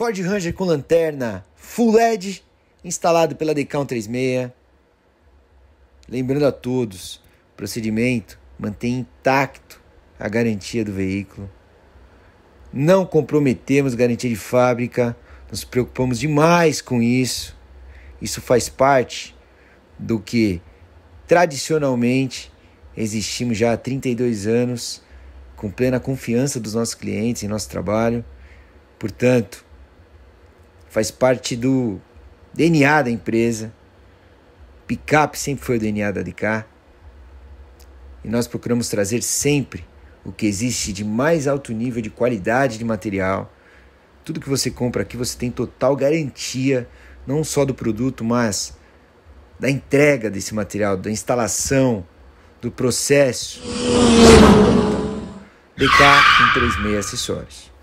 Ford Ranger com lanterna Full LED, instalado pela Decal 36. Lembrando a todos, o procedimento mantém intacto a garantia do veículo. Não comprometemos garantia de fábrica, nos preocupamos demais com isso. Isso faz parte do que tradicionalmente existimos já há 32 anos, com plena confiança dos nossos clientes em nosso trabalho. Portanto, faz parte do DNA da empresa. Picap sempre foi o DNA da DK. E nós procuramos trazer sempre o que existe de mais alto nível de qualidade de material. Tudo que você compra aqui você tem total garantia, não só do produto, mas da entrega desse material, da instalação, do processo. DK 36 Acessórios.